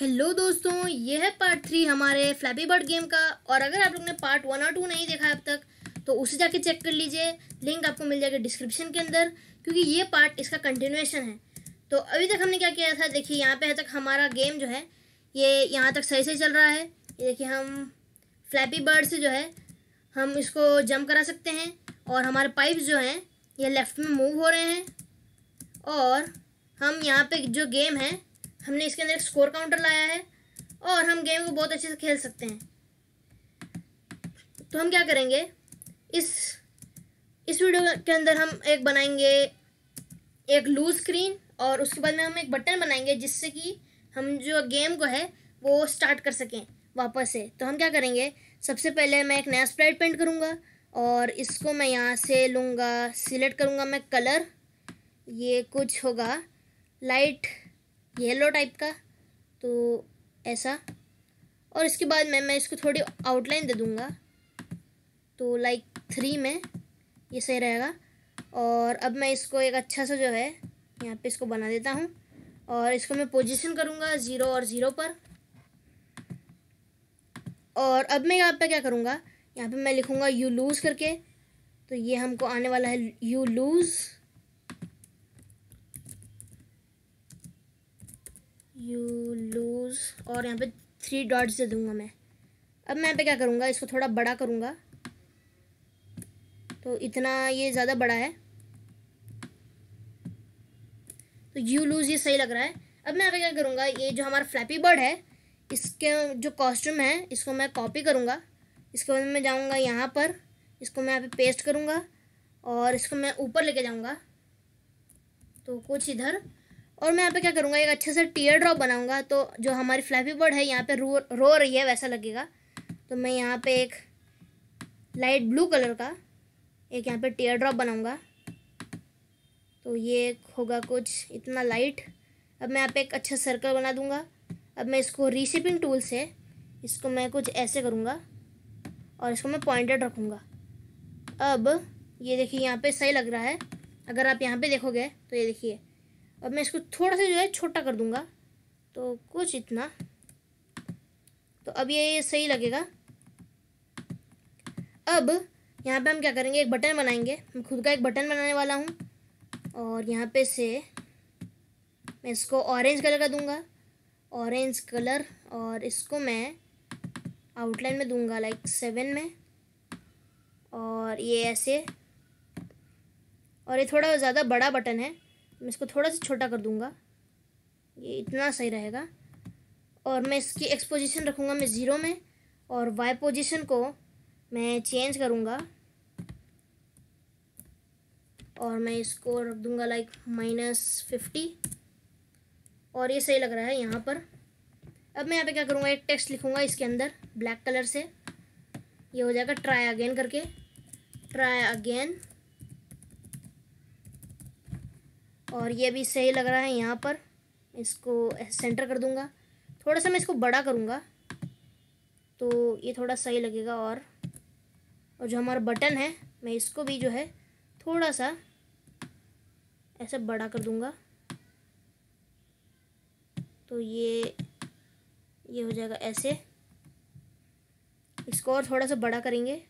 Hello दोस्तों ये है पार्ट थ्री हमारे फ्लैपी बर्ड गेम का और अगर आप लोग ने पार्ट वन और टू नहीं देखा है अब तक तो उसे जाके चेक कर लीजिए लिंक आपको मिल जाएगा डिस्क्रिप्शन के अंदर क्योंकि ये पार्ट इसका कंटिन्यूएशन है तो अभी तक हमने क्या किया था देखिए यहाँ पे है तक हमारा गेम जो है ये यहाँ तक सही सही चल रहा है देखिए हम फ्लैपी बर्ड से जो है हम इसको जंप करा सकते हैं और हमारे पाइप जो हैं ये लेफ़्ट में मूव हो रहे हैं और हम यहाँ पर जो गेम है हमने इसके अंदर एक स्कोर काउंटर लाया है और हम गेम को बहुत अच्छे से खेल सकते हैं तो हम क्या करेंगे इस इस वीडियो के अंदर हम एक बनाएंगे एक लूज स्क्रीन और उसके बाद में हम एक बटन बनाएंगे जिससे कि हम जो गेम को है वो स्टार्ट कर सकें वापस से तो हम क्या करेंगे सबसे पहले मैं एक नया स्प्राइट पेंट करूँगा और इसको मैं यहाँ से लूँगा सिलेक्ट करूँगा मैं कलर ये कुछ होगा लाइट येलो टाइप का तो ऐसा और इसके बाद मैं मैं इसको थोड़ी आउटलाइन दे दूँगा तो लाइक थ्री में ये सही रहेगा और अब मैं इसको एक अच्छा सा जो है यहाँ पे इसको बना देता हूँ और इसको मैं पोजीशन करूँगा ज़ीरो और ज़ीरो पर और अब मैं यहाँ पे क्या करूँगा यहाँ पे मैं लिखूँगा यू लूज़ करके तो ये हमको आने वाला है यू लूज़ यू लूज़ और यहाँ पे थ्री डॉट्स दे दूंगा मैं अब मैं यहाँ पे क्या करूँगा इसको थोड़ा बड़ा करूँगा तो इतना ये ज़्यादा बड़ा है तो यू लूज़ ये सही लग रहा है अब मैं यहाँ पे क्या करूँगा ये जो हमारा फ्लैपी बर्ड है इसके जो कॉस्ट्यूम है इसको मैं कॉपी करूँगा इसके बाद मैं जाऊँगा यहाँ पर इसको मैं यहाँ पे पेस्ट करूँगा और इसको मैं ऊपर लेके जाऊँगा तो कुछ इधर और मैं यहाँ पे क्या करूँगा एक अच्छे से टीयर ड्रॉप बनाऊँगा तो जो हमारी फ्लैपी बर्ड है यहाँ पे रो रो रही है वैसा लगेगा तो मैं यहाँ पे एक लाइट ब्लू कलर का एक यहाँ पे टीयर ड्रॉप बनाऊँगा तो ये होगा कुछ इतना लाइट अब मैं यहाँ पे एक अच्छा सर्कल बना दूँगा अब मैं इसको रीशेपिंग टूल से इसको मैं कुछ ऐसे करूँगा और इसको मैं पॉइंटेड रखूँगा अब ये देखिए यहाँ पर सही लग रहा है अगर आप यहाँ पर देखोगे तो ये देखिए अब मैं इसको थोड़ा सा जो है छोटा कर दूंगा तो कुछ इतना तो अब ये सही लगेगा अब यहाँ पे हम क्या करेंगे एक बटन बनाएंगे मैं खुद का एक बटन बनाने वाला हूँ और यहाँ पे से मैं इसको ऑरेंज कलर का दूंगा ऑरेंज कलर और इसको मैं आउटलाइन में दूंगा लाइक सेवन में और ये ऐसे और ये थोड़ा ज़्यादा बड़ा बटन है मैं इसको थोड़ा सा छोटा कर दूँगा ये इतना सही रहेगा और मैं इसकी एक्सपोजिशन रखूंगा रखूँगा मैं ज़ीरो में और वाई पोजिशन को मैं चेंज करूँगा और मैं इसको रख दूँगा लाइक माइनस फिफ्टी और ये सही लग रहा है यहाँ पर अब मैं यहाँ पे क्या करूँगा एक टेक्स्ट लिखूँगा इसके अंदर ब्लैक कलर से ये हो जाएगा ट्राई अगेन करके ट्राई अगेन और ये भी सही लग रहा है यहाँ पर इसको सेंटर कर दूँगा थोड़ा सा मैं इसको बड़ा करूँगा तो ये थोड़ा सही लगेगा और और जो हमारा बटन है मैं इसको भी जो है थोड़ा सा ऐसे बड़ा कर दूँगा तो ये ये हो जाएगा ऐसे इसको और थोड़ा सा बड़ा करेंगे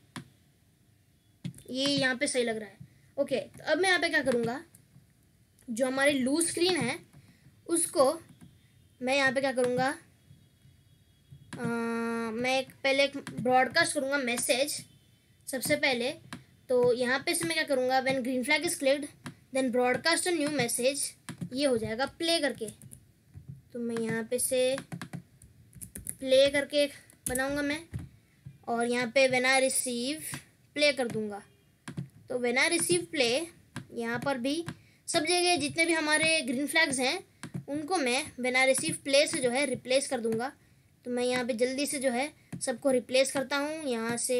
ये यहाँ पे सही लग रहा है ओके तो अब मैं यहाँ पे क्या करूँगा जो हमारी लूज स्क्रीन है उसको मैं यहाँ पे क्या करूँगा मैं एक पहले एक ब्रॉडकास्ट करूँगा मैसेज सबसे पहले तो यहाँ पे से मैं क्या करूँगा when green flag is clicked then broadcast new message ये हो जाएगा प्ले करके तो मैं यहाँ पे से प्ले करके बनाऊँगा मैं और यहाँ पे वेन आई रिसीव प्ले कर दूँगा तो वेन आई रिसीव प्ले यहाँ पर भी सब जगह जितने भी हमारे ग्रीन फ्लैग्स हैं उनको मैं बेनारसी प्ले से जो है रिप्लेस कर दूँगा तो मैं यहाँ पे जल्दी से जो है सबको रिप्लेस करता हूँ यहाँ से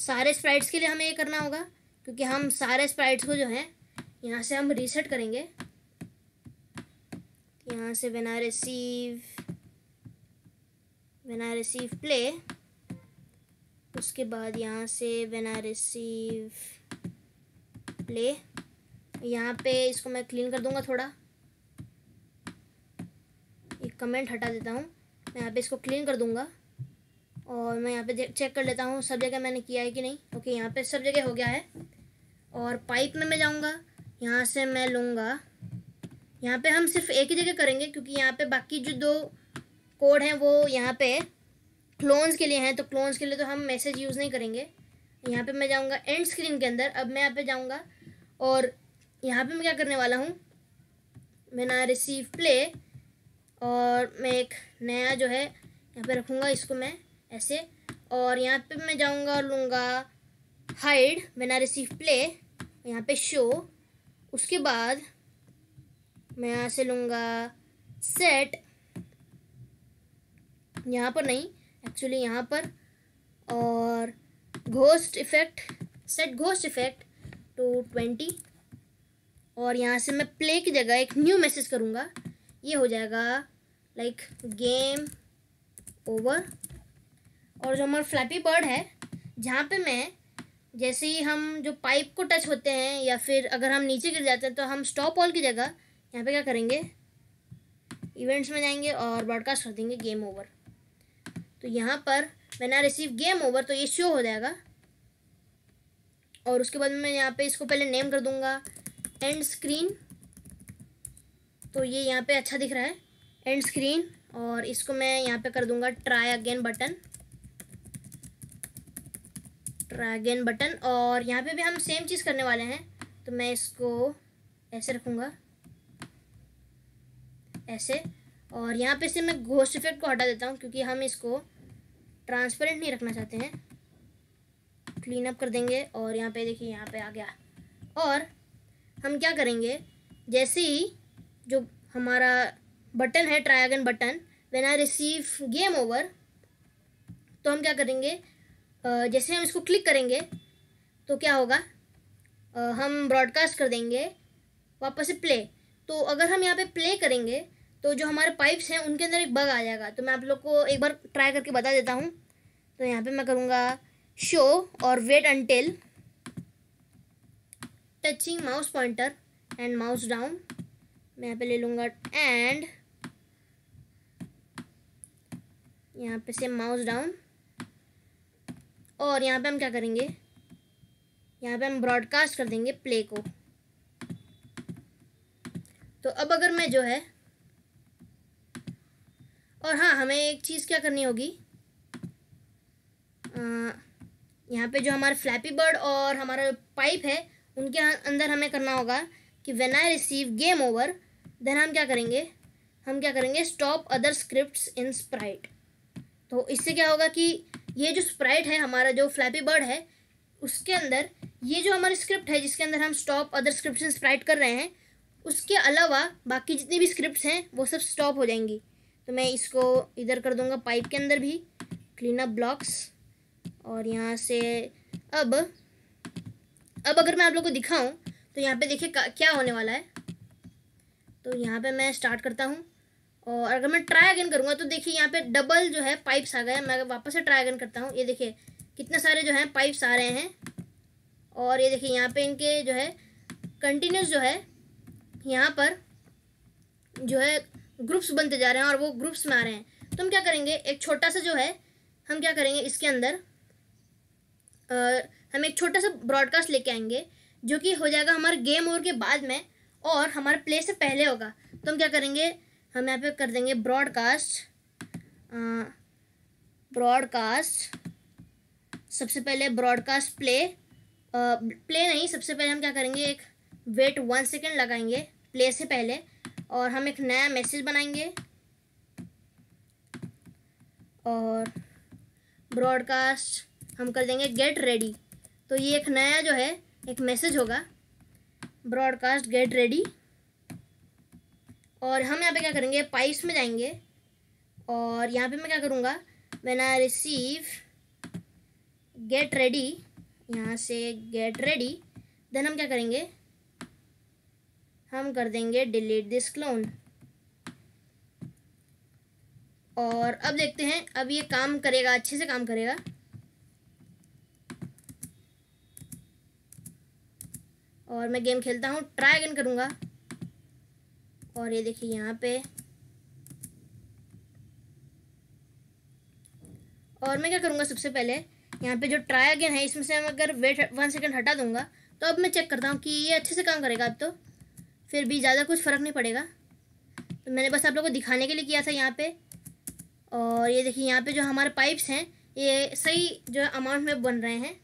सारे स्प्राइट्स के लिए हमें ये करना होगा क्योंकि हम सारे स्प्राइट्स को जो है यहाँ से हम रीसेट करेंगे यहाँ से बिना रिसीव बिना रिसीव प्ले उसके बाद यहाँ से बिना रिसीव प्ले यहाँ पे इसको मैं क्लीन कर दूंगा थोड़ा एक कमेंट हटा देता हूँ मैं यहाँ पे इसको क्लीन कर दूंगा और मैं यहाँ पे चेक कर लेता हूँ सब जगह मैंने किया है कि नहीं ओके यहाँ पे सब जगह हो गया है और पाइप में मैं जाऊँगा यहाँ से मैं लूँगा यहाँ पे हम सिर्फ एक ही जगह करेंगे क्योंकि यहाँ पे बाकी जो दो कोड हैं वो यहाँ पे क्लोन्स के लिए हैं तो क्लोन्स के लिए तो हम मैसेज यूज़ नहीं करेंगे यहाँ पे मैं जाऊँगा एंड स्क्रीन के अंदर अब मैं यहाँ पे जाऊँगा और यहाँ पे मैं क्या करने वाला हूँ मैं ना रिसीव प्ले और मैं एक नया जो है यहाँ पे रखूँगा इसको मैं ऐसे और यहाँ पे मैं जाऊँगा और लूँगा हाइड ना रिसीव प्ले यहाँ पे शो उसके बाद मैं यहाँ से लूँगा सेट यहाँ पर नहीं एक्चुअली यहाँ पर और ghost effect set ghost effect to twenty और यहाँ से मैं प्ले की जगह एक न्यू मैसेज करूँगा ये हो जाएगा लाइक गेम ओवर और जो हमारा फ्लैपी बर्ड है जहाँ पे मैं जैसे ही हम जो पाइप को टच होते हैं या फिर अगर हम नीचे गिर जाते हैं तो हम स्टॉप ऑल की जगह यहाँ पे क्या करेंगे इवेंट्स में जाएंगे और ब्रॉडकास्ट कर देंगे गेम ओवर तो यहाँ पर मैंने रिसीव गेम ओवर तो ये शो हो जाएगा और उसके बाद मैं यहाँ पे इसको पहले नेम कर दूँगा एंड स्क्रीन तो ये यहाँ पे अच्छा दिख रहा है एंड स्क्रीन और इसको मैं यहाँ पे कर दूंगा try again button try again button और यहाँ पे भी हम सेम चीज़ करने वाले हैं तो मैं इसको ऐसे रखूँगा ऐसे और यहाँ पे से मैं घोस्ट इफेक्ट को हटा देता हूँ क्योंकि हम इसको ट्रांसपेरेंट नहीं रखना चाहते हैं क्लीन अप कर देंगे और यहाँ पे देखिए यहाँ पे आ गया और हम क्या करेंगे जैसे ही जो हमारा बटन है try again button when I receive game over तो हम क्या करेंगे जैसे हम इसको क्लिक करेंगे तो क्या होगा हम ब्रॉडकास्ट कर देंगे वापस से प्ले तो अगर हम यहाँ पे प्ले करेंगे तो जो हमारे पाइप्स हैं उनके अंदर एक बग आ जाएगा तो मैं आप लोग को एक बार ट्राई करके बता देता हूँ तो यहाँ पे मैं करूँगा शो और wait until touching mouse pointer and mouse down मैं यहाँ पे ले लूँगा एंड यहाँ पे से माउस डाउन और यहाँ पे हम क्या करेंगे यहाँ पे हम ब्रॉडकास्ट कर देंगे प्ले को तो अब अगर मैं जो है और हाँ हमें एक चीज़ क्या करनी होगी यहाँ पे जो हमारा फ्लैपी बर्ड और हमारा पाइप है उनके अं-, अंदर हमें करना होगा कि when I receive game over then हम क्या करेंगे हम क्या करेंगे stop other scripts in sprite तो इससे क्या होगा कि ये जो स्प्राइट है हमारा जो फ्लैपी बर्ड है उसके अंदर ये जो हमारी स्क्रिप्ट है जिसके अंदर हम स्टॉप अदर स्क्रिप्ट स्प्राइट कर रहे हैं उसके अलावा बाकी जितनी भी स्क्रिप्ट हैं वो सब स्टॉप हो जाएंगी तो मैं इसको इधर कर दूंगा पाइप के अंदर भी क्लीन अप ब्लॉक्स और यहाँ से अब अब अगर मैं आप लोग को दिखाऊं तो यहाँ पे देखिए क्या होने वाला है तो यहाँ पे मैं स्टार्ट करता हूँ और अगर मैं ट्राई अगेन करूँगा तो देखिए यहाँ पे डबल जो है पाइप्स आ गए मैं वापस से ट्राई अगेन करता हूँ ये देखिए कितने सारे जो हैं पाइप्स आ रहे हैं और ये देखिए यहाँ पे इनके जो है कंटिन्यूस जो है यहाँ पर जो है ग्रुप्स बनते जा रहे हैं और वो ग्रुप्स में आ रहे हैं तो हम क्या करेंगे एक छोटा सा जो है हम क्या करेंगे इसके अंदर आ, हम एक छोटा सा ब्रॉडकास्ट लेके आएंगे जो कि हो जाएगा हमारे गेम ओवर के बाद में और हमारे प्ले से पहले होगा तो हम क्या करेंगे हम यहाँ पे कर देंगे ब्रॉडकास्ट ब्रॉडकास्ट सबसे पहले ब्रॉडकास्ट प्ले प्ले नहीं सबसे पहले हम क्या करेंगे एक वेट वन सेकेंड लगाएंगे प्ले से पहले और हम एक नया मैसेज बनाएंगे और ब्रॉडकास्ट हम कर देंगे गेट रेडी तो ये एक नया जो है एक मैसेज होगा ब्रॉडकास्ट गेट रेडी और हम यहाँ पे क्या करेंगे पाइप्स में जाएंगे और यहाँ पे मैं क्या करूँगा when I receive get ready यहाँ से गेट रेडी देन हम क्या करेंगे हम कर देंगे डिलीट दिस क्लोन और अब देखते हैं अब ये काम करेगा अच्छे से काम करेगा और मैं गेम खेलता हूँ ट्राई अगेन करूँगा और ये देखिए यहाँ पे और मैं क्या करूँगा सबसे पहले यहाँ पे जो ट्राई अगेन है इसमें से मैं अगर वेट वन सेकेंड हटा दूँगा तो अब मैं चेक करता हूँ कि ये अच्छे से काम करेगा अब तो फिर भी ज़्यादा कुछ फ़र्क नहीं पड़ेगा तो मैंने बस आप लोगों को दिखाने के लिए किया था यहाँ पे और ये देखिए यहाँ पे जो हमारे पाइप्स हैं ये सही जो अमाउंट में बन रहे हैं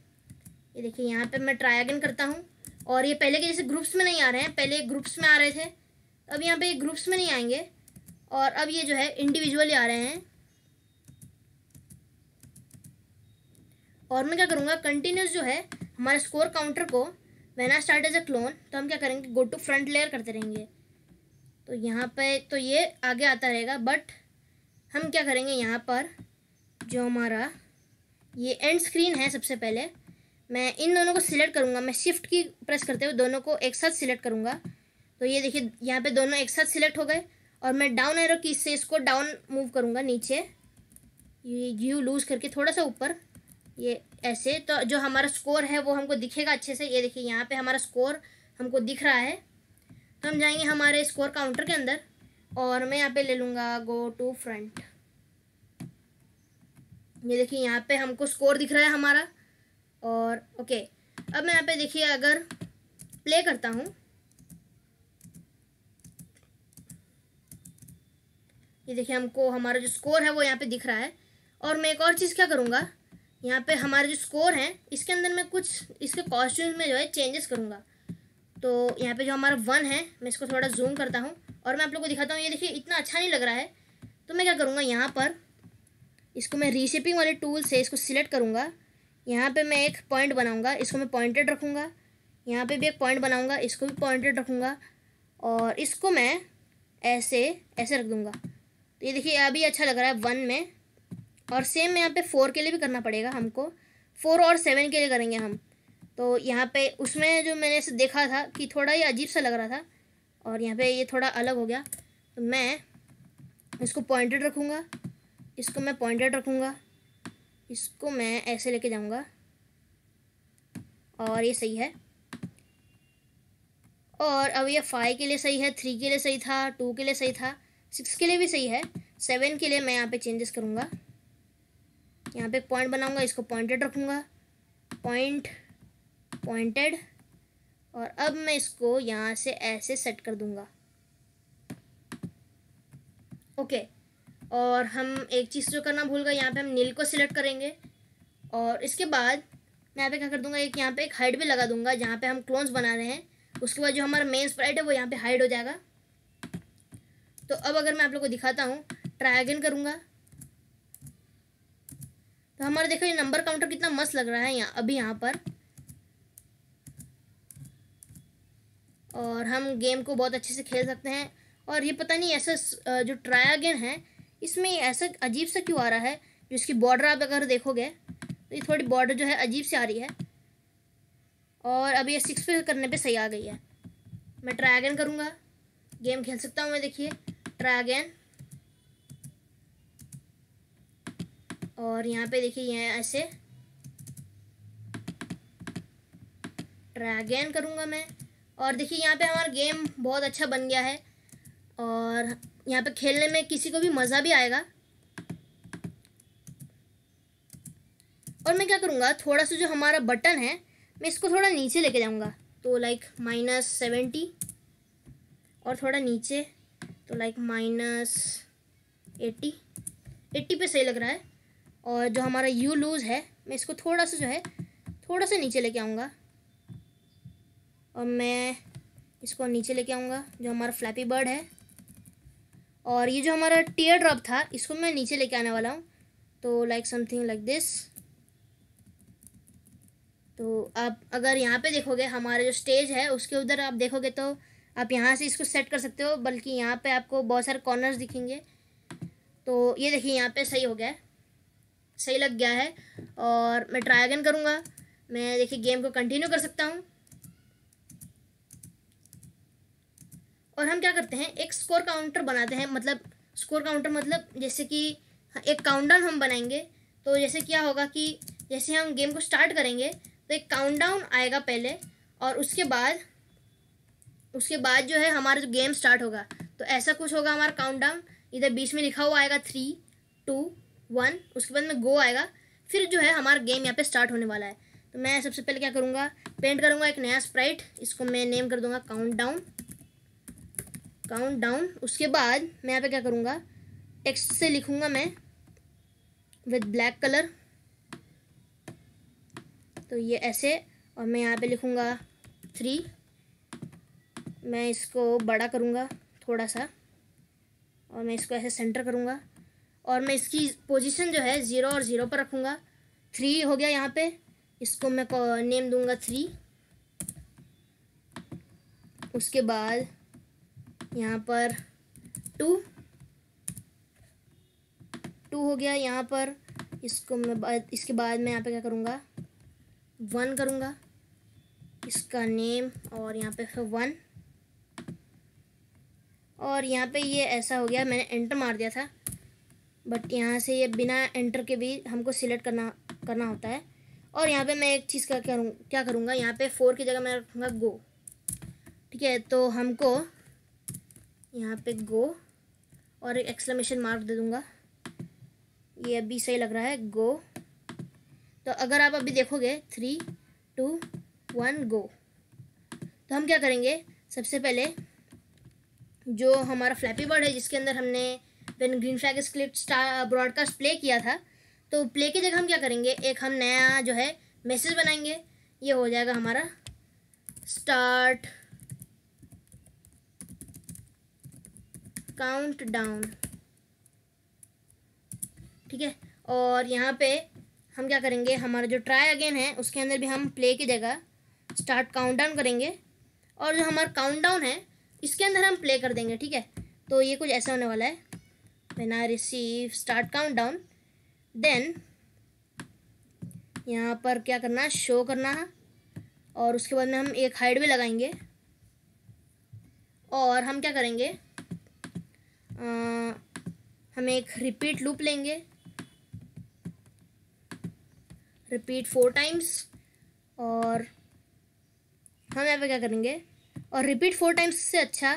ये देखिए यहाँ पे मैं ट्राई अगेन करता हूँ और ये पहले के जैसे ग्रुप्स में नहीं आ रहे हैं पहले ग्रुप्स में आ रहे थे अब यहाँ पे ग्रुप्स में नहीं आएंगे और अब ये जो है इंडिविजुअली आ रहे हैं और मैं क्या करूँगा कंटिन्यूस जो है हमारे स्कोर काउंटर को when I start as a clone तो हम क्या करेंगे गो टू फ्रंट लेयर करते रहेंगे तो यहाँ पे तो ये आगे आता रहेगा बट हम क्या करेंगे यहाँ पर जो हमारा ये एंड स्क्रीन है सबसे पहले मैं इन दोनों को सिलेक्ट करूँगा मैं शिफ्ट की प्रेस करते हुए दोनों को एक साथ सिलेक्ट करूँगा तो ये देखिए यहाँ पे दोनों एक साथ सिलेक्ट हो गए और मैं डाउन एरो की से इसको डाउन मूव करूँगा नीचे ये यू लूज़ करके थोड़ा सा ऊपर ये ऐसे तो जो हमारा स्कोर है वो हमको दिखेगा अच्छे से ये देखिए यहाँ पे हमारा स्कोर हमको दिख रहा है तो हम जाएंगे हमारे स्कोर काउंटर के अंदर और मैं यहाँ पे ले लूँगा गो टू फ्रंट ये देखिए यहाँ पे हमको स्कोर दिख रहा है हमारा और ओके अब मैं यहाँ पे देखिए अगर प्ले करता हूँ ये देखिए हमको हमारा जो स्कोर है वो यहाँ पे दिख रहा है और मैं एक और चीज़ क्या करूँगा यहाँ पे हमारे जो स्कोर हैं इसके अंदर मैं कुछ इसके कॉस्ट्यूम में जो है चेंजेस करूँगा तो यहाँ पे जो हमारा वन है मैं इसको थोड़ा जूम करता हूँ और मैं आप लोग को दिखाता हूँ ये देखिए इतना अच्छा नहीं लग रहा है तो मैं क्या करूँगा यहाँ पर इसको मैं रीशेपिंग वाले टूल से इसको सिलेक्ट करूँगा यहाँ पे मैं एक पॉइंट बनाऊँगा इसको मैं पॉइंटेड रखूँगा यहाँ पे भी एक पॉइंट बनाऊँगा इसको भी पॉइंटेड रखूँगा और इसको मैं ऐसे ऐसे रख दूँगा तो ये देखिए अभी अच्छा लग रहा है वन में और सेम यहाँ पे फोर के लिए भी करना पड़ेगा हमको फोर और सेवन के लिए करेंगे हम तो यहाँ पर उसमें जो मैंने देखा था कि थोड़ा ही अजीब सा लग रहा था और यहाँ पर ये थोड़ा अलग हो गया तो मैं इसको पॉइंटेड रखूँगा इसको मैं पॉइंटेड रखूँगा इसको मैं ऐसे लेके जाऊंगा और ये सही है और अब ये फाइव के लिए सही है थ्री के लिए सही था टू के लिए सही था सिक्स के लिए भी सही है सेवन के लिए मैं यहाँ पे चेंजेस करूँगा यहाँ पे पॉइंट बनाऊँगा इसको पॉइंटेड रखूँगा पॉइंट पॉइंटेड और अब मैं इसको यहाँ से ऐसे सेट कर दूँगा ओके okay. और हम एक चीज़ जो करना भूल गए यहाँ पे हम नील को सिलेक्ट करेंगे और इसके बाद मैं यहाँ पे क्या कर दूंगा एक यहाँ पे एक हाइड भी लगा दूंगा जहाँ पे हम क्लोन्स बना रहे हैं उसके बाद जो हमारा मेन स्प्राइट है वो यहाँ पे हाइड हो जाएगा तो अब अगर मैं आप लोग को दिखाता हूँ ट्राई अगेन करूँगा तो हमारा देखो ये नंबर काउंटर कितना मस्त लग रहा है यहाँ अभी यहाँ पर और हम गेम को बहुत अच्छे से खेल सकते हैं और ये पता नहीं ऐसा जो ट्राई अगेन है इसमें ऐसा अजीब सा क्यों आ रहा है जो इसकी बॉर्डर आप अगर देखोगे तो ये थोड़ी बॉर्डर जो है अजीब सी आ रही है और अब ये सिक्स पे करने पे सही आ गई है मैं ट्राई अगेन करूँगा गेम खेल सकता हूँ मैं देखिए ट्राई अगेन और यहाँ पे देखिए ये ऐसे ट्राई अगेन करूँगा मैं और देखिए यहाँ पे हमारा गेम बहुत अच्छा बन गया है और यहाँ पे खेलने में किसी को भी मज़ा भी आएगा और मैं क्या करूँगा थोड़ा सा जो हमारा बटन है मैं इसको थोड़ा नीचे लेके जाऊँगा तो लाइक माइनस सेवेंटी और थोड़ा नीचे तो लाइक माइनस एट्टी एट्टी पे सही लग रहा है और जो हमारा यू लूज़ है मैं इसको थोड़ा सा जो है थोड़ा सा नीचे लेके आऊँगा और मैं इसको नीचे लेके आऊँगा जो हमारा फ्लैपी बर्ड है और ये जो हमारा टीयर ड्रॉप था इसको मैं नीचे लेके आने वाला हूँ तो लाइक समथिंग लाइक दिस तो आप अगर यहाँ पे देखोगे हमारा जो स्टेज है उसके उधर आप देखोगे तो आप यहाँ से इसको सेट कर सकते हो बल्कि यहाँ पे आपको बहुत सारे कॉर्नर्स दिखेंगे तो ये देखिए यहाँ पे सही हो गया है सही लग गया है और मैं ट्राई अगेन करूँगा मैं देखिए गेम को कंटिन्यू कर सकता हूँ और हम क्या करते हैं एक स्कोर काउंटर बनाते हैं मतलब स्कोर काउंटर मतलब जैसे कि हाँ, एक काउंटडाउन हम बनाएंगे तो जैसे क्या होगा कि जैसे हम गेम को स्टार्ट करेंगे तो एक काउंटडाउन आएगा पहले और उसके बाद उसके बाद जो है हमारा जो गेम स्टार्ट होगा तो ऐसा कुछ होगा हमारा काउंटडाउन इधर बीच में लिखा हुआ आएगा थ्री टू वन उसके बाद में गो आएगा फिर जो है हमारा गेम यहाँ पे स्टार्ट होने वाला है तो मैं सबसे पहले क्या करूँगा पेंट करूँगा एक नया स्प्राइट इसको मैं नेम कर दूँगा काउंट काउंट डाउन उसके बाद मैं यहाँ पे क्या करूँगा टेक्स्ट से लिखूँगा मैं विद ब्लैक कलर तो ये ऐसे और मैं यहाँ पे लिखूँगा थ्री मैं इसको बड़ा करूँगा थोड़ा सा और मैं इसको ऐसे सेंटर करूँगा और मैं इसकी पोजीशन जो है ज़ीरो और ज़ीरो पर रखूँगा थ्री हो गया यहाँ पे इसको मैं नेम दूँगा थ्री उसके बाद यहाँ पर टू टू हो गया यहाँ पर इसको मैं इसके बाद मैं यहाँ पे क्या करूँगा वन करूँगा इसका नेम और यहाँ पे फिर वन और यहाँ पे ये ऐसा हो गया मैंने एंटर मार दिया था बट यहाँ से ये बिना एंटर के भी हमको सिलेक्ट करना करना होता है और यहाँ पे मैं एक चीज़ का क्या क्या करूँगा यहाँ पे फोर की जगह मैं रखूँगा गो ठीक है तो हमको यहाँ पे गो और एक एक्सलमेशन मार्क दे दूँगा ये अभी सही लग रहा है गो तो अगर आप अभी देखोगे थ्री टू वन गो तो हम क्या करेंगे सबसे पहले जो हमारा फ्लैपी बर्ड है जिसके अंदर हमने when green flag script broadcast play किया था तो प्ले की जगह हम क्या करेंगे एक हम नया जो है मैसेज बनाएंगे ये हो जाएगा हमारा स्टार्ट काउंट डाउन ठीक है और यहाँ पे हम क्या करेंगे हमारा जो ट्राई अगेन है उसके अंदर भी हम प्ले की जगह स्टार्ट काउंट डाउन करेंगे और जो हमारा काउंट डाउन है इसके अंदर हम प्ले कर देंगे ठीक है तो ये कुछ ऐसा होने वाला है when I receive start count down then यहाँ पर क्या करना है शो करना है और उसके बाद में हम एक हाइड भी लगाएंगे और हम क्या करेंगे हम एक रिपीट लूप लेंगे रिपीट फोर टाइम्स और हम यहाँ पे क्या करेंगे और रिपीट फोर टाइम्स से अच्छा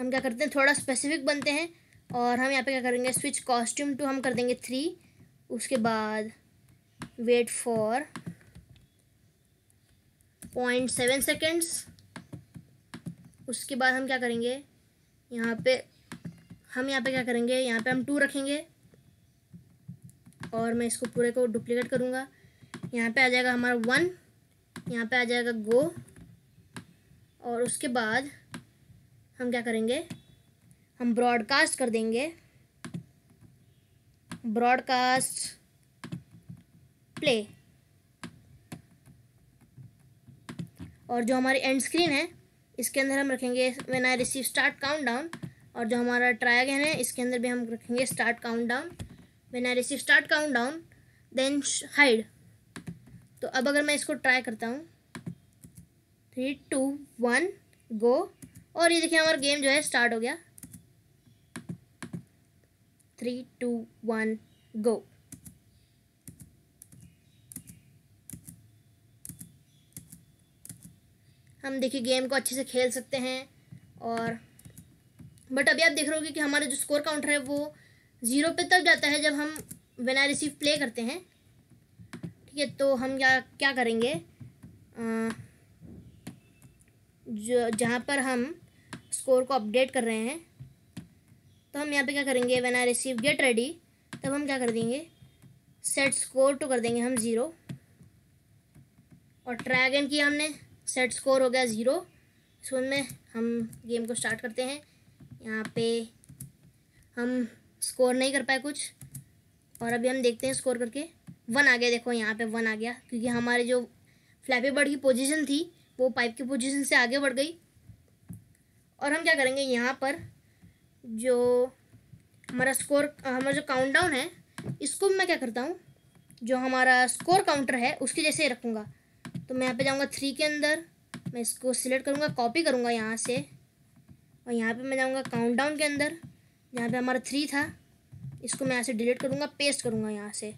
हम क्या करते हैं थोड़ा स्पेसिफिक बनते हैं और हम यहाँ पे क्या करेंगे स्विच कॉस्ट्यूम टू हम कर देंगे थ्री उसके बाद wait for point seven seconds उसके बाद हम क्या करेंगे यहाँ पे हम यहाँ पे क्या करेंगे यहाँ पे हम टू रखेंगे और मैं इसको पूरे को डुप्लीकेट करूँगा यहाँ पे आ जाएगा हमारा वन यहाँ पे आ जाएगा गो और उसके बाद हम क्या करेंगे हम ब्रॉडकास्ट कर देंगे ब्रॉडकास्ट प्ले और जो हमारी एंड स्क्रीन है इसके अंदर हम रखेंगे when I receive start count down और जो हमारा ट्रायगन है इसके अंदर भी हम रखेंगे start count down when I receive start count down then hide तो अब अगर मैं इसको ट्राई करता हूँ थ्री टू वन गो और ये देखिए हमारा गेम जो है स्टार्ट हो गया थ्री टू वन गो हम देखिए गेम को अच्छे से खेल सकते हैं और बट अभी आप देख रहे हो कि हमारा जो स्कोर काउंटर है वो ज़ीरो पे तब जाता है जब हम वेन आई रिसीव प्ले करते हैं ठीक है तो हम क्या क्या करेंगे जो जहाँ पर हम स्कोर को अपडेट कर रहे हैं तो हम यहाँ पे क्या करेंगे when I receive get ready तब हम क्या कर देंगे सेट स्कोर टू कर देंगे हम ज़ीरो और ट्राई अगेन किया हमने सेट स्कोर हो गया ज़ीरो इसमें हम गेम को स्टार्ट करते हैं यहाँ पे हम स्कोर नहीं कर पाए कुछ और अभी हम देखते हैं स्कोर करके वन आ गया देखो यहाँ पे वन आ गया क्योंकि हमारे जो फ्लैपी बर्ड की पोजीशन थी वो पाइप की पोजीशन से आगे बढ़ गई और हम क्या करेंगे यहाँ पर जो हमारा स्कोर हमारा जो काउंटडाउन है इसको मैं क्या करता हूँ जो हमारा स्कोर काउंटर है उसके जैसे ही रखूँगा तो मैं यहाँ पे जाऊँगा थ्री के अंदर मैं इसको सिलेक्ट करूँगा कॉपी करूँगा यहाँ से और यहाँ पे मैं जाऊँगा काउंटडाउन के अंदर यहाँ पे हमारा थ्री था इसको मैं यहाँ से डिलीट करूँगा पेस्ट करूँगा यहाँ से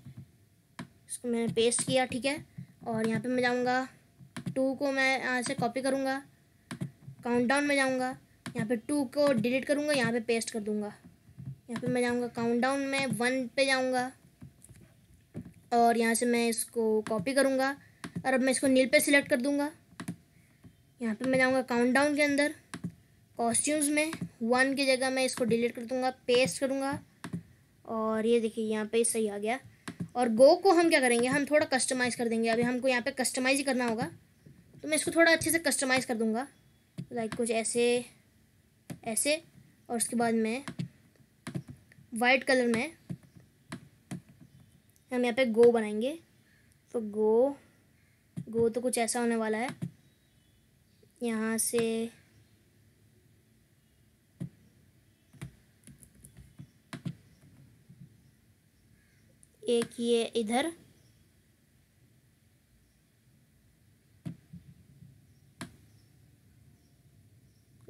इसको मैंने पेस्ट किया ठीक है और यहाँ पे मैं जाऊँगा टू को मैं यहाँ से कॉपी करूँगा काउंटडाउन में जाऊँगा यहाँ पे टू को डिलीट करूँगा यहाँ पे पेस्ट कर दूँगा यहाँ पे मैं जाऊँगा डाउन में वन पे जाऊँगा और यहाँ से मैं इसको कॉपी करूँगा और अब मैं इसको नील पे सिलेक्ट कर दूँगा यहाँ पे मैं जाऊँगा डाउन के अंदर कॉस्ट्यूम्स में वन की जगह मैं इसको डिलीट कर दूंगा पेस्ट करूँगा और ये देखिए यहाँ पे सही आ गया और गो को हम क्या करेंगे हम थोड़ा कस्टमाइज़ कर देंगे अभी हमको यहाँ पे कस्टमाइज़ ही करना होगा तो मैं इसको थोड़ा अच्छे से कस्टमाइज़ कर दूँगा लाइक कुछ ऐसे ऐसे और उसके बाद मैं वाइट कलर में हम यहाँ पे गो बनाएंगे तो गो गो तो कुछ ऐसा होने वाला है यहाँ से एक ये इधर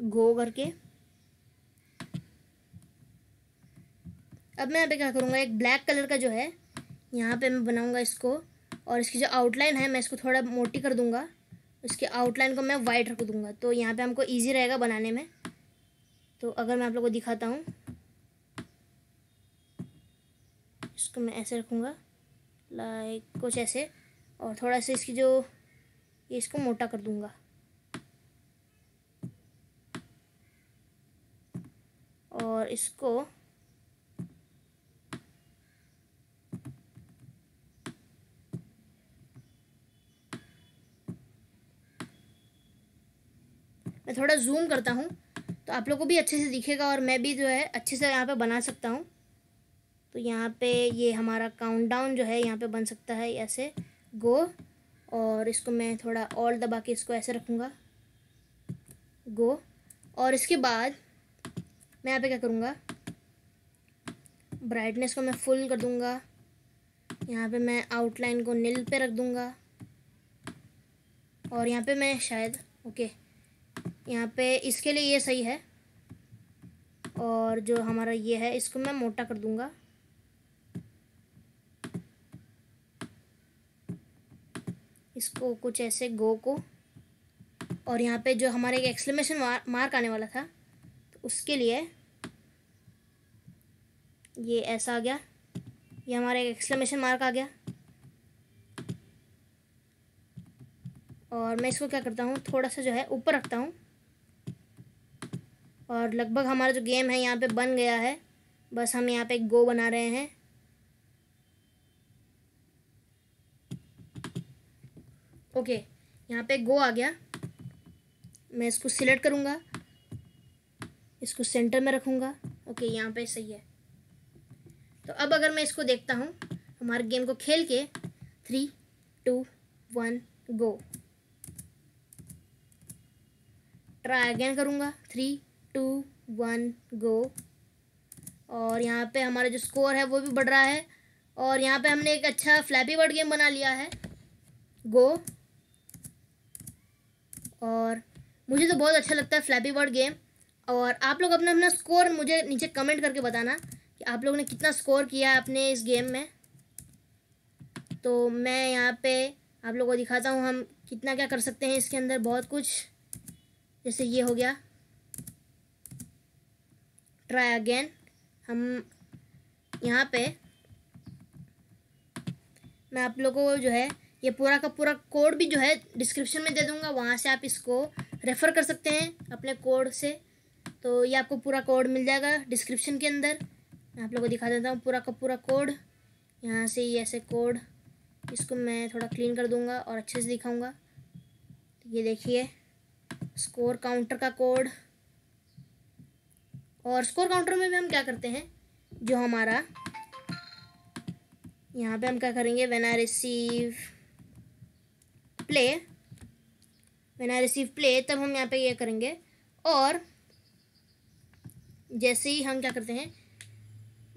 गो करके अब मैं यहाँ पे क्या करूँगा एक ब्लैक कलर का जो है यहाँ पे मैं बनाऊँगा इसको और इसकी जो आउटलाइन है मैं इसको थोड़ा मोटी कर दूँगा उसके आउटलाइन को मैं वाइट रख दूँगा तो यहाँ पे हमको इजी रहेगा बनाने में तो अगर मैं आप लोग को दिखाता हूँ इसको मैं ऐसे रखूँगा लाइक कुछ ऐसे और थोड़ा सा इसकी जो ये इसको मोटा कर दूँगा और इसको मैं थोड़ा जूम करता हूँ तो आप लोग को भी अच्छे से दिखेगा और मैं भी जो है अच्छे से यहाँ पे बना सकता हूँ तो यहाँ पे ये हमारा काउंटडाउन जो है यहाँ पे बन सकता है ऐसे गो और इसको मैं थोड़ा ऑल दबा के इसको ऐसे रखूँगा गो और इसके बाद मैं यहाँ पे क्या करूँगा ब्राइटनेस को मैं फुल कर दूँगा यहाँ पे मैं आउटलाइन को नील पे रख दूँगा और यहाँ पे मैं शायद ओके यहाँ पे इसके लिए ये सही है और जो हमारा ये है इसको मैं मोटा कर दूँगा इसको कुछ ऐसे गो को और यहाँ पे जो हमारा एक एक्सलेमेशन मार्क आने वाला था तो उसके लिए ये ऐसा आ गया ये हमारा एक एक्सलेमेशन मार्क आ गया और मैं इसको क्या करता हूँ थोड़ा सा जो है ऊपर रखता हूँ और लगभग हमारा जो गेम है यहाँ पे बन गया है बस हम यहाँ पे गो बना रहे हैं ओके यहाँ पे गो आ गया मैं इसको सिलेक्ट करूँगा इसको सेंटर में रखूँगा ओके यहाँ पे सही है तो अब अगर मैं इसको देखता हूँ हमारे गेम को खेल के three two one go try again करूँगा थ्री टू वन गो और यहाँ पे हमारा जो स्कोर है वो भी बढ़ रहा है और यहाँ पे हमने एक अच्छा फ्लैपी वर्ड गेम बना लिया है गो और मुझे तो बहुत अच्छा लगता है फ्लैपी बर्ड गेम और आप लोग अपना अपना स्कोर मुझे नीचे कमेंट करके बताना कि आप लोगों ने कितना स्कोर किया है अपने इस गेम में तो मैं यहाँ पे आप लोगों को दिखाता हूँ हम कितना क्या कर सकते हैं इसके अंदर बहुत कुछ जैसे ये हो गया ट्राई अगेन हम यहाँ पे मैं आप लोगों को जो है ये पूरा का पूरा कोड भी जो है डिस्क्रिप्शन में दे दूंगा वहाँ से आप इसको रेफ़र कर सकते हैं अपने कोड से तो ये आपको पूरा कोड मिल जाएगा डिस्क्रिप्शन के अंदर मैं आप लोगों को दिखा देता हूँ पूरा का पूरा कोड यहाँ से ये ऐसे कोड इसको मैं थोड़ा क्लीन कर दूँगा और अच्छे से दिखाऊँगा ये देखिए स्कोर काउंटर का कोड और स्कोर काउंटर में भी हम क्या करते हैं जो हमारा यहाँ पे हम क्या करेंगे when I receive play when I receive play तब हम यहाँ पे ये करेंगे और जैसे ही हम क्या करते हैं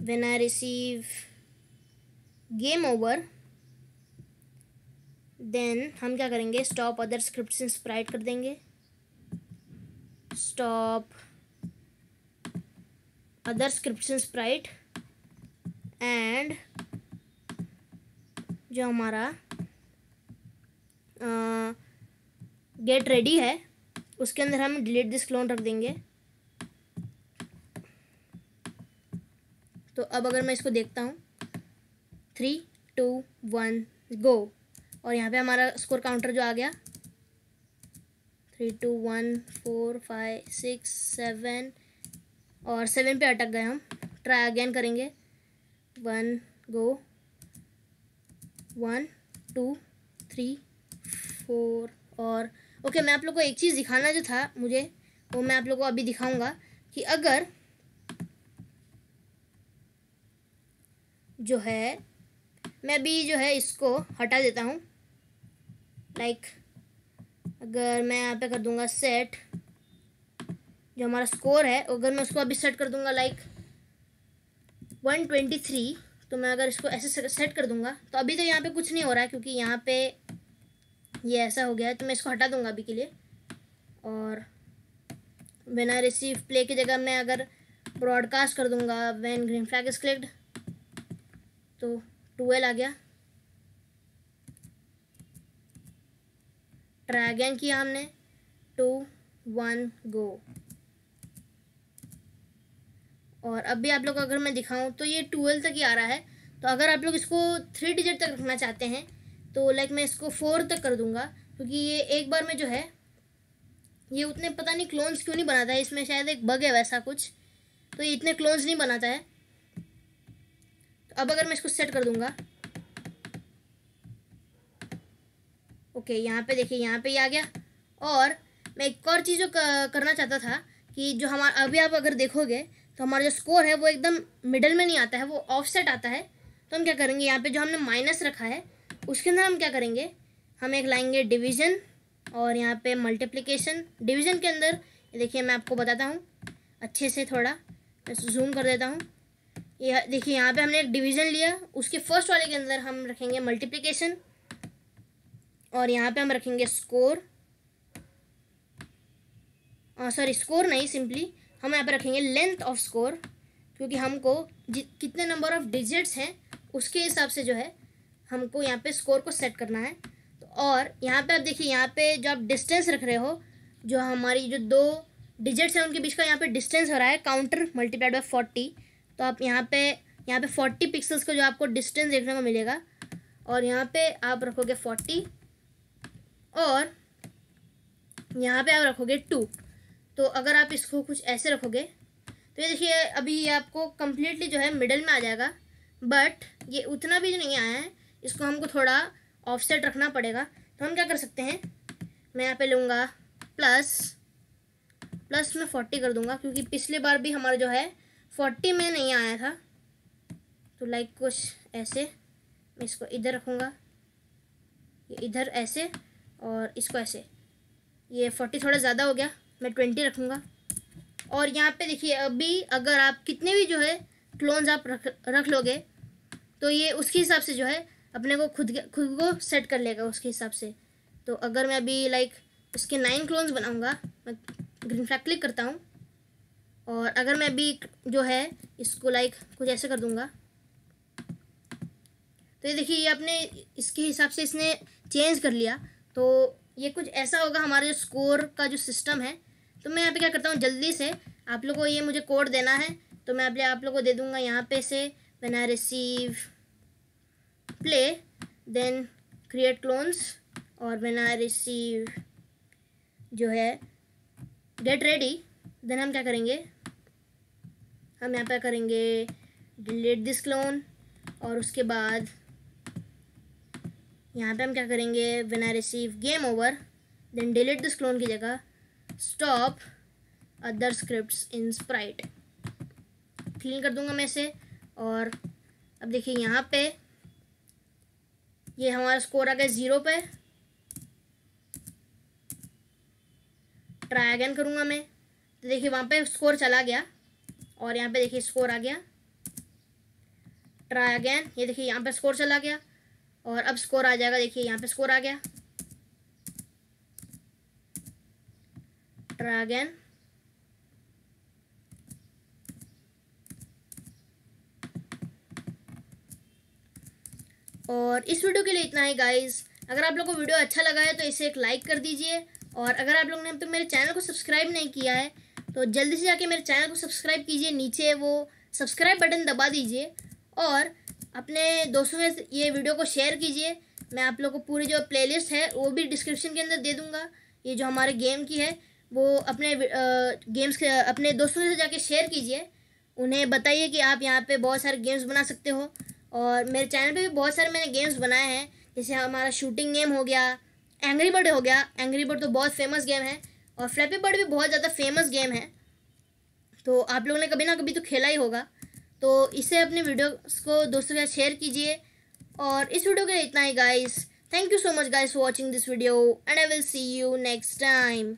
when I receive game over then हम क्या करेंगे स्टॉप अदर स्क्रिप्ट स्प्राइट कर देंगे stop other script sprite and जो हमारा गेट रेडी है उसके अंदर हम डिलीट दिस क्लोन रख देंगे तो अब अगर मैं इसको देखता हूँ थ्री टू वन गो और यहाँ पे हमारा स्कोर काउंटर जो आ गया three two one four five six seven और सेवन पे अटक गए हम ट्राई अगेन करेंगे one go one two three four और ओके मैं आप लोग को एक चीज़ दिखाना जो था मुझे वो मैं आप लोग को अभी दिखाऊंगा कि अगर जो है मैं अभी जो है इसको हटा देता हूँ लाइक अगर मैं यहाँ पे कर दूँगा सेट जो हमारा स्कोर है अगर मैं उसको अभी सेट कर दूँगा लाइक वन ट्वेंटी थ्री तो मैं अगर इसको ऐसे सेट कर दूँगा तो अभी तो यहाँ पे कुछ नहीं हो रहा है क्योंकि यहाँ पे ये ऐसा हो गया है तो मैं इसको हटा दूंगा अभी के लिए और बिना रिसीव प्ले की जगह मैं अगर ब्रॉडकास्ट कर दूंगा when green flag is clicked तो टूएल आ गया ट्रैगन किया हमने टू वन गो और अब भी आप लोग अगर मैं दिखाऊं तो ये ट्वेल्व तक ही आ रहा है तो अगर आप लोग इसको थ्री डिजिट तक रखना चाहते हैं तो लाइक मैं इसको फोर तक कर दूंगा क्योंकि ये एक बार में जो है ये उतने पता नहीं क्लोन्स क्यों नहीं बनाता है इसमें शायद एक बग है वैसा कुछ तो ये इतने क्लोन्स नहीं बनाता है तो अब अगर मैं इसको सेट कर दूंगा ओके यहाँ पे देखिए यहाँ पे ही आ गया और मैं एक और चीज़ जो करना चाहता था कि जो हमारा अभी आप अगर देखोगे तो हमारा जो स्कोर है वो एकदम मिडल में नहीं आता है वो ऑफ सेट आता है तो हम क्या करेंगे यहाँ पे जो हमने माइनस रखा है उसके अंदर हम क्या करेंगे हम एक लाएंगे डिवीज़न और यहाँ पे मल्टीप्लिकेशन डिवीज़न के अंदर देखिए मैं आपको बताता हूँ अच्छे से थोड़ा जूम कर देता हूँ यह देखिए यहाँ पे हमने एक डिवीज़न लिया उसके फर्स्ट वाले के अंदर हम रखेंगे मल्टीप्लिकेशन और यहाँ पे हम रखेंगे स्कोर सॉरी स्कोर नहीं सिंपली हम यहाँ पे रखेंगे लेंथ ऑफ स्कोर क्योंकि हमको कितने नंबर ऑफ डिजिट्स हैं उसके हिसाब से जो है हमको यहाँ पे स्कोर को सेट करना है तो और यहाँ पे आप देखिए यहाँ पे जो आप डिस्टेंस रख रहे हो जो हमारी जो दो डिजिट्स हैं उनके बीच का यहाँ पे डिस्टेंस हो रहा है काउंटर मल्टीप्लाइड बाई फोर्टी तो आप यहाँ पे यहाँ पे फोर्टी पिक्सल्स का जो आपको डिस्टेंस देखने को मिलेगा और यहाँ पे आप रखोगे फोर्टी और यहाँ पे आप रखोगे टू तो अगर आप इसको कुछ ऐसे रखोगे तो ये देखिए अभी ये आपको कम्प्लीटली जो है मिडल में आ जाएगा बट ये उतना भी नहीं आया है इसको हमको थोड़ा ऑफसेट रखना पड़ेगा तो हम क्या कर सकते हैं मैं यहाँ पे लूँगा प्लस प्लस मैं फोर्टी कर दूँगा क्योंकि पिछले बार भी हमारा जो है फोर्टी में नहीं आया था तो लाइक कुछ ऐसे मैं इसको इधर रखूँगा ये इधर ऐसे और इसको ऐसे ये फोर्टी थोड़ा ज़्यादा हो गया मैं ट्वेंटी रखूँगा और यहाँ पे देखिए अभी अगर आप कितने भी जो है क्लोन्स आप रख रख लोगे तो ये उसके हिसाब से जो है अपने को खुद खुद को सेट कर लेगा उसके हिसाब से तो अगर मैं अभी लाइक उसके नाइन क्लोन्स बनाऊंगा मैं ग्रीन फ्लैग क्लिक करता हूँ और अगर मैं अभी जो है इसको लाइक कुछ ऐसे कर दूँगा तो ये देखिए ये आपने इसके हिसाब से इसने चेंज कर लिया तो ये कुछ ऐसा होगा हमारे जो स्कोर का जो सिस्टम है तो मैं यहाँ पे क्या करता हूँ जल्दी से आप लोग को ये मुझे कोड देना है तो मैं आप लोग को दे दूँगा यहाँ पे से मैंने receive play then create clones or when I receive जो है get ready then हम क्या करेंगे हम यहाँ पर करेंगे delete this clone और उसके बाद यहाँ पे हम क्या करेंगे when I receive game over then delete this clone की जगह stop other scripts in sprite clean कर दूंगा मैं इसे और अब देखिए यहाँ पे ये हमारा स्कोर आ गया ज़ीरो पे ट्राई अगेन करूँगा मैं तो देखिए वहाँ पे स्कोर चला गया और यहाँ पे देखिए स्कोर आ गया ट्राई अगेन ये देखिए यहाँ पे स्कोर चला गया और अब स्कोर आ जाएगा देखिए यहाँ पे स्कोर आ गया ट्राई अगेन और इस वीडियो के लिए इतना ही गाइज़ अगर आप लोग को वीडियो अच्छा लगा है तो इसे एक लाइक कर दीजिए और अगर आप लोगों ने तो मेरे चैनल को सब्सक्राइब नहीं किया है तो जल्दी से जाके मेरे चैनल को सब्सक्राइब कीजिए नीचे वो सब्सक्राइब बटन दबा दीजिए और अपने दोस्तों में ये वीडियो को शेयर कीजिए मैं आप लोग को पूरी जो प्लेलिस्ट है वो भी डिस्क्रिप्शन के अंदर दे दूँगा ये जो हमारे गेम की है वो अपने गेम्स के अपने दोस्तों से जाके शेयर कीजिए उन्हें बताइए कि आप यहाँ पे बहुत सारे गेम्स बना सकते हो और मेरे चैनल पे भी बहुत सारे मैंने गेम्स बनाए हैं जैसे हमारा शूटिंग गेम हो गया एंग्री बर्ड हो गया एंग्री बर्ड तो बहुत फेमस गेम है और फ्लैपी बर्ड भी बहुत ज़्यादा फेमस गेम है तो आप लोगों ने कभी ना कभी तो खेला ही होगा तो इसे अपने वीडियोस को दोस्तों के साथ शेयर कीजिए और इस वीडियो के लिए इतना ही guys thank you so much guys for watching this video and I will see you next time